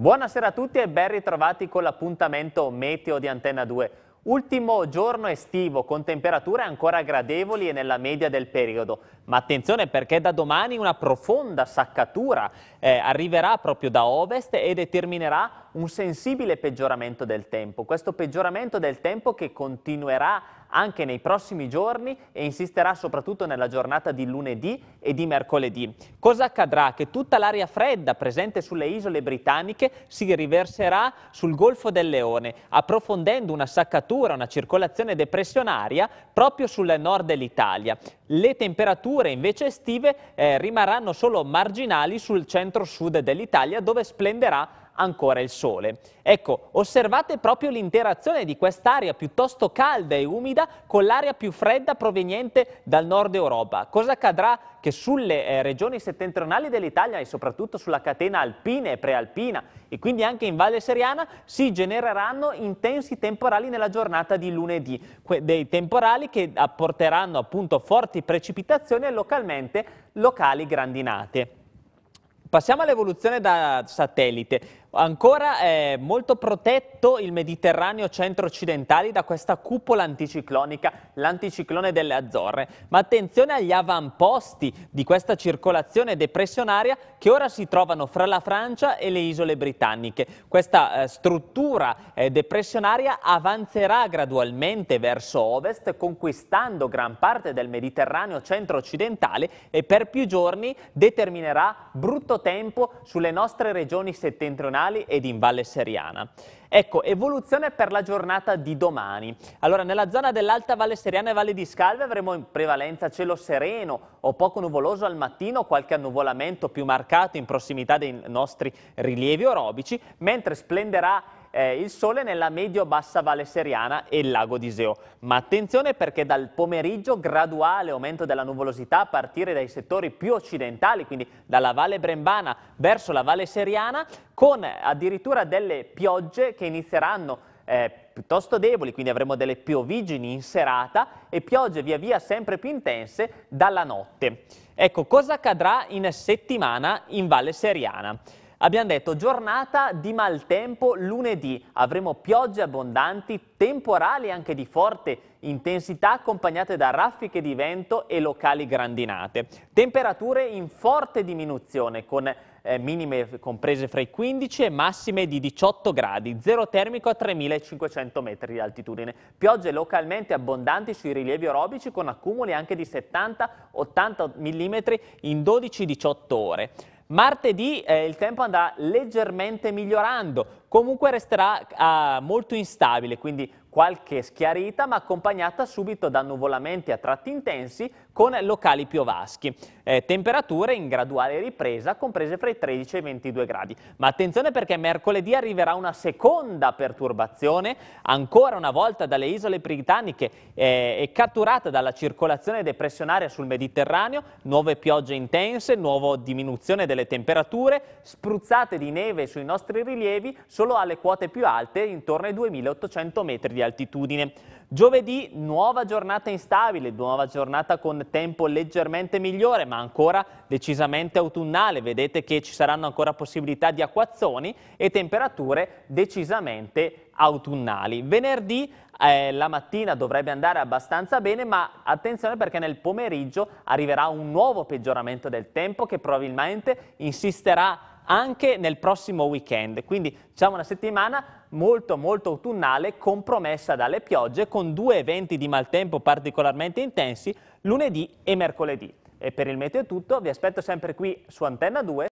Buonasera a tutti e ben ritrovati con l'appuntamento Meteo di Antenna 2. Ultimo giorno estivo con temperature ancora gradevoli e nella media del periodo, ma attenzione perché da domani una profonda saccatura eh, arriverà proprio da ovest e determinerà un sensibile peggioramento del tempo. Questo peggioramento del tempo che continuerà anche nei prossimi giorni e insisterà soprattutto nella giornata di lunedì e di mercoledì. Cosa accadrà? Che tutta l'aria fredda presente sulle isole britanniche si riverserà sul Golfo del Leone, approfondendo una saccatura, una circolazione depressionaria proprio sul nord dell'Italia. Le temperature invece estive eh, rimarranno solo marginali sul centro-sud dell'Italia dove splenderà ancora il sole. Ecco, osservate proprio l'interazione di quest'aria piuttosto calda e umida con l'aria più fredda proveniente dal nord Europa. Cosa accadrà che sulle eh, regioni settentrionali dell'Italia e soprattutto sulla catena alpina e prealpina e quindi anche in Valle Seriana si genereranno intensi temporali nella giornata di lunedì, que dei temporali che apporteranno appunto forti precipitazioni e localmente locali grandinate. Passiamo all'evoluzione da satellite. Ancora è molto protetto il Mediterraneo centro-occidentale da questa cupola anticiclonica, l'anticiclone delle Azzorre. Ma attenzione agli avamposti di questa circolazione depressionaria che ora si trovano fra la Francia e le isole britanniche. Questa eh, struttura eh, depressionaria avanzerà gradualmente verso ovest, conquistando gran parte del Mediterraneo centro-occidentale e per più giorni determinerà brutto tempo sulle nostre regioni settentrionali Canali ed in Valle Seriana. Ecco, evoluzione per la giornata di domani. Allora, nella zona dell'Alta Valle Seriana e Valle di Scalve avremo in prevalenza cielo sereno o poco nuvoloso al mattino, qualche annuvolamento più marcato in prossimità dei nostri rilievi orobici, mentre splenderà eh, il sole nella medio-bassa Valle Seriana e il lago di Seo. Ma attenzione perché dal pomeriggio graduale aumento della nuvolosità a partire dai settori più occidentali, quindi dalla Valle Brembana verso la Valle Seriana, con addirittura delle piogge che inizieranno eh, piuttosto deboli, quindi avremo delle piovigini in serata e piogge via via sempre più intense dalla notte. Ecco, cosa accadrà in settimana in Valle Seriana? Abbiamo detto giornata di maltempo lunedì, avremo piogge abbondanti, temporali anche di forte intensità accompagnate da raffiche di vento e locali grandinate. Temperature in forte diminuzione con eh, minime comprese fra i 15 e massime di 18 gradi, zero termico a 3500 metri di altitudine. Piogge localmente abbondanti sui rilievi orobici con accumuli anche di 70-80 mm in 12-18 ore. Martedì eh, il tempo andrà leggermente migliorando, comunque resterà eh, molto instabile, quindi qualche schiarita ma accompagnata subito da nuvolamenti a tratti intensi con locali piovaschi. Eh, temperature in graduale ripresa comprese fra i 13 e i 22 gradi. Ma attenzione perché mercoledì arriverà una seconda perturbazione, ancora una volta dalle isole britanniche eh, e catturata dalla circolazione depressionaria sul Mediterraneo, nuove piogge intense, nuova diminuzione delle temperature, spruzzate di neve sui nostri rilievi solo alle quote più alte, intorno ai 2800 metri di altitudine. Giovedì nuova giornata instabile, nuova giornata con tempo leggermente migliore ma ancora decisamente autunnale. Vedete che ci saranno ancora possibilità di acquazzoni e temperature decisamente autunnali. Venerdì eh, la mattina dovrebbe andare abbastanza bene, ma attenzione perché nel pomeriggio arriverà un nuovo peggioramento del tempo che probabilmente insisterà anche nel prossimo weekend, quindi diciamo una settimana molto molto autunnale compromessa dalle piogge con due eventi di maltempo particolarmente intensi lunedì e mercoledì. E per il meteo è tutto, vi aspetto sempre qui su Antenna 2